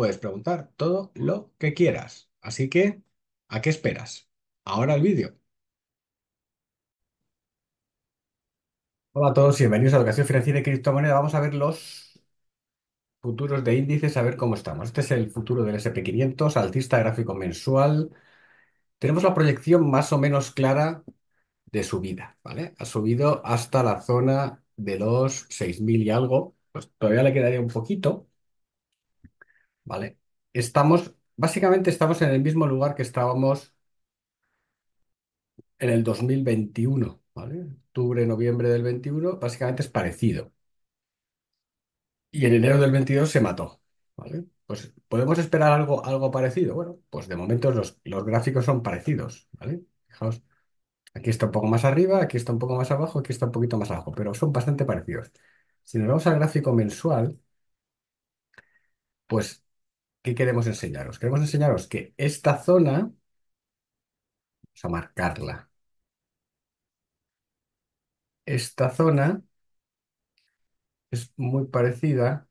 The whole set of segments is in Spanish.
puedes preguntar todo lo que quieras. Así que, ¿a qué esperas? Ahora el vídeo. Hola a todos y bienvenidos a Educación Financiera y Criptomoneda. Vamos a ver los futuros de índices, a ver cómo estamos. Este es el futuro del SP500, altista gráfico mensual. Tenemos la proyección más o menos clara de subida, ¿vale? Ha subido hasta la zona de los 6.000 y algo. Pues todavía le quedaría un poquito, ¿vale? Estamos, básicamente estamos en el mismo lugar que estábamos en el 2021, ¿vale? Octubre, noviembre del 21, básicamente es parecido. Y en enero del 22 se mató, ¿vale? Pues podemos esperar algo, algo parecido. Bueno, pues de momento los, los gráficos son parecidos, ¿vale? Fijaos, aquí está un poco más arriba, aquí está un poco más abajo, aquí está un poquito más abajo, pero son bastante parecidos. Si nos vamos al gráfico mensual, pues ¿qué queremos enseñaros? Queremos enseñaros que esta zona, vamos a marcarla, esta zona es muy parecida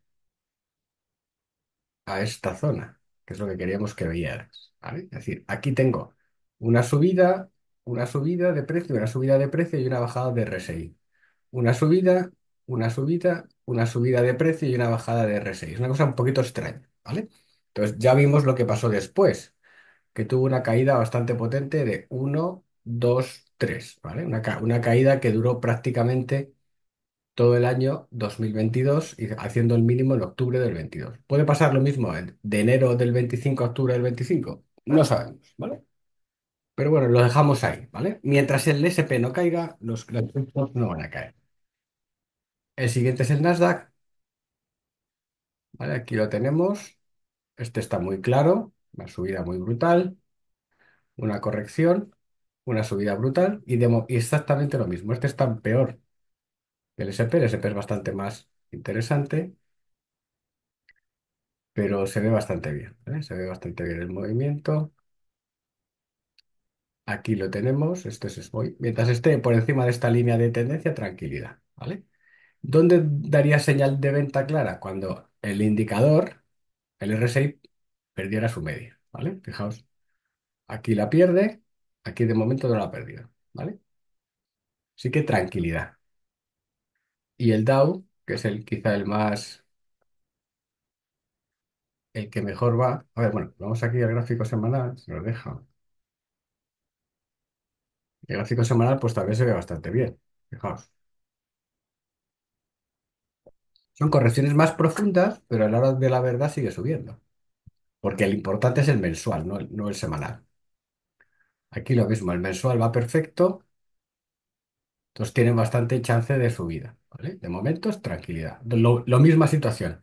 a esta zona, que es lo que queríamos que veieras ¿vale? Es decir, aquí tengo una subida, una subida de precio, una subida de precio y una bajada de RSI. Una subida, una subida, una subida de precio y una bajada de RSI. Es una cosa un poquito extraña, ¿vale? ya vimos lo que pasó después, que tuvo una caída bastante potente de 1, 2, 3, ¿vale? Una, caída que duró prácticamente todo el año 2022 y haciendo el mínimo en octubre del 22. ¿Puede pasar lo mismo de enero del 25 a octubre del 25? No sabemos, ¿vale? Pero bueno, lo dejamos ahí, ¿vale? Mientras el S&P no caiga, los, los no van a caer. El siguiente es el Nasdaq, ¿vale? Aquí lo tenemos. Este está muy claro, una subida muy brutal, una corrección, una subida brutal y, exactamente lo mismo. Este está peor que el SP, el SP es bastante más interesante, pero se ve bastante bien, ¿eh? se ve bastante bien el movimiento. Aquí lo tenemos, este es Mientras esté por encima de esta línea de tendencia, tranquilidad, ¿vale? ¿Dónde daría señal de venta clara? Cuando el indicador el R6 perdiera su media, ¿vale? Fijaos, aquí la pierde, aquí de momento no la ha perdido, ¿vale? Así que tranquilidad. Y el Dow, que es el quizá el más... El que mejor va... A ver, bueno, vamos aquí al gráfico semanal, se lo deja. El gráfico semanal pues también se ve bastante bien, fijaos. Son correcciones más profundas, pero a la hora de la verdad sigue subiendo. Porque el importante es el mensual, no el, semanal. Aquí lo mismo, el mensual va perfecto, entonces tienen bastante chance de subida. De momento es tranquilidad. Lo, lo misma situación.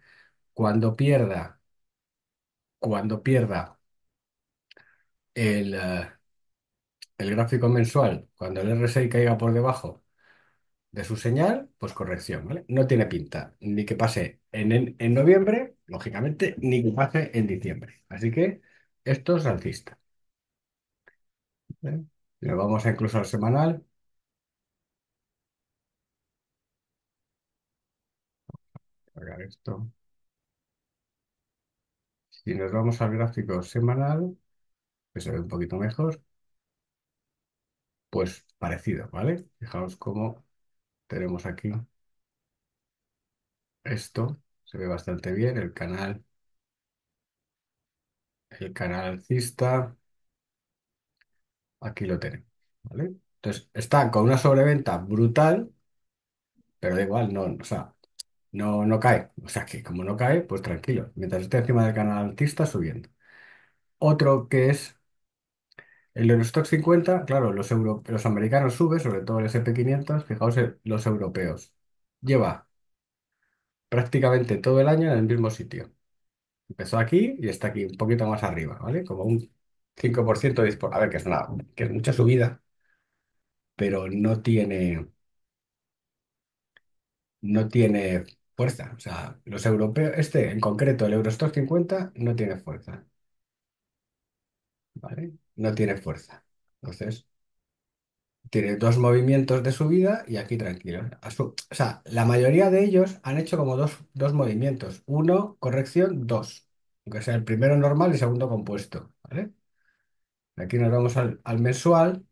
Cuando pierda, cuando pierda el, eh, el gráfico mensual, cuando el RSI caiga por debajo de su señal, pues corrección, ¿vale? No tiene pinta ni que pase en, noviembre, lógicamente, ni que pase en diciembre. Así que esto es alcista. ¿Vale? ¿Eh? Le vamos a incluso al semanal. Si nos vamos al gráfico semanal, que se ve un poquito mejor, pues parecido, ¿vale? Fijaos cómo tenemos aquí esto, se ve bastante bien, el canal, el canal alcista. Aquí lo tenemos, ¿vale? Entonces, está con una sobreventa brutal, pero da igual, no, o sea, no, no cae. O sea, que como no cae, pues tranquilo, mientras esté encima del canal alcista, subiendo. Otro que es el Eurostock 50, claro, los, americanos sube, sobre todo el S&P 500, fijaos los europeos. Lleva prácticamente todo el año en el mismo sitio. Empezó aquí y está aquí, un poquito más arriba, ¿vale? Como un 5% de A ver, que es una, que es mucha subida, pero no tiene, no tiene fuerza. O sea, los europeos, este en concreto, el Eurostock 50, no tiene fuerza, ¿vale? no tiene fuerza. Entonces, tiene dos movimientos de subida y aquí tranquilo. o sea, la mayoría de ellos han hecho como dos, movimientos. Uno, corrección, dos. Aunque sea el primero normal y segundo compuesto. Aquí nos vamos al, al mensual.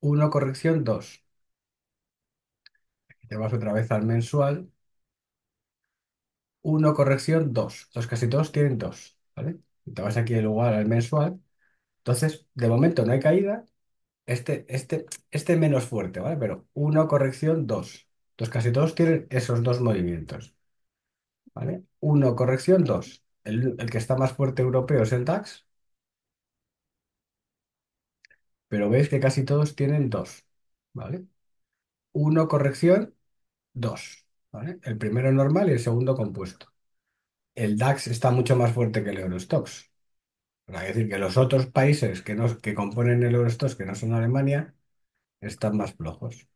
Uno, corrección, dos. Aquí te vas otra vez al mensual. Uno, corrección, dos. Los casi todos tienen dos. ¿vale? Te vas aquí el lugar al mensual. Entonces, de momento no hay caída. Este, este, este menos fuerte, ¿vale? Pero uno, corrección, dos. Entonces, casi todos tienen esos dos movimientos, ¿vale? Uno, corrección, dos. El, el que está más fuerte europeo es el DAX, pero veis que casi todos tienen dos, ¿vale? Uno, corrección, dos, ¿vale? El primero normal y el segundo compuesto el DAX está mucho más fuerte que el Eurostox. es decir, que los otros países que, no, que componen el Eurostox, que no son Alemania, están más flojos.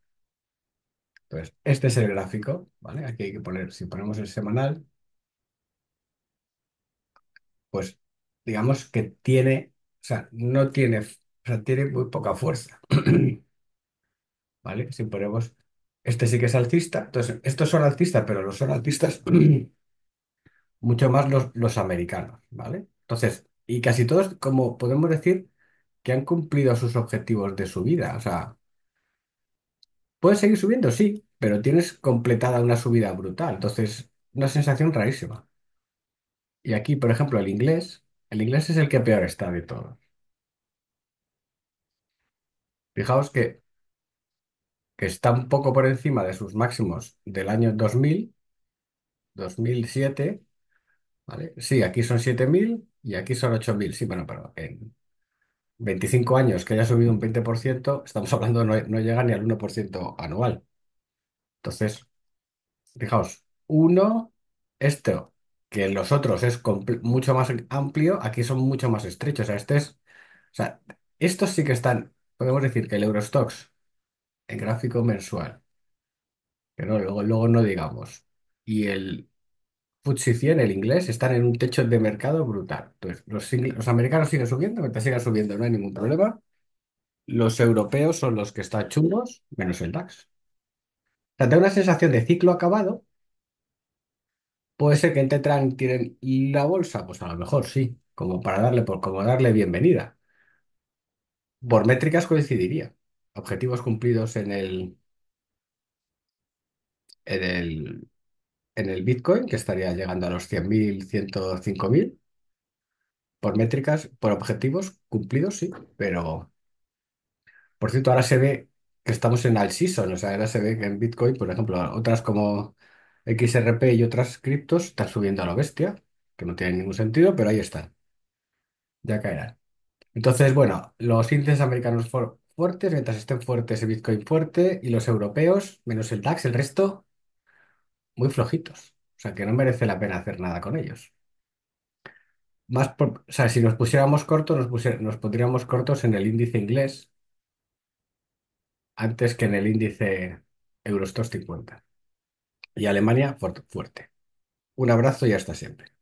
Entonces, este es el gráfico, ¿vale? Aquí hay que poner, si ponemos el semanal, pues digamos que tiene, o sea, no tiene, o sea, tiene muy poca fuerza. ¿Vale? Si ponemos, este sí que es alcista, entonces, estos son alcistas, pero los son alcistas mucho más los, americanos, ¿vale? Entonces, y casi todos, como podemos decir, que han cumplido sus objetivos de subida. O sea, puedes seguir subiendo, sí, pero tienes completada una subida brutal. Entonces, una sensación rarísima. Y aquí, por ejemplo, el inglés, el inglés es el que peor está de todos. Fijaos que, que está un poco por encima de sus máximos del año 2000, 2007. Sí, aquí son 7.000 y aquí son 8.000. Sí, bueno, pero en 25 años que haya subido un 20%, estamos hablando de no, llega ni al 1% anual. Entonces, fijaos, uno, esto, que en los otros es mucho más amplio, aquí son mucho más estrechos. O sea, este o sea, estos sí que están, podemos decir que el Eurostox en gráfico mensual, pero luego, luego no digamos, y el posición, el inglés, están en un techo de mercado brutal. los, americanos siguen subiendo, mientras sigan subiendo, no hay ningún problema. Los europeos son los que están chungos, menos el DAX. O sea, te da una sensación de ciclo acabado. Puede ser que en Tetran tienen la bolsa, pues a lo mejor sí, como para darle, por, como darle bienvenida. Por métricas coincidiría. Objetivos cumplidos en el, en el, en el Bitcoin, que estaría llegando a los 100.000, 105.000, por métricas, por objetivos cumplidos, sí, pero... Por cierto, ahora se ve que estamos en all season, o sea, ahora se ve que en Bitcoin, por ejemplo, otras como XRP y otras criptos están subiendo a lo bestia, que no tiene ningún sentido, pero ahí están, ya caerán. Entonces, bueno, los índices americanos fuertes, mientras estén fuertes el Bitcoin fuerte, y los europeos, menos el DAX, el resto, muy flojitos. O sea, que no merece la pena hacer nada con ellos. Más o sea, si nos pusiéramos cortos, nos, nos pondríamos cortos en el índice inglés antes que en el índice Eurostoxx 50. Y Alemania, fuerte. Un abrazo y hasta siempre.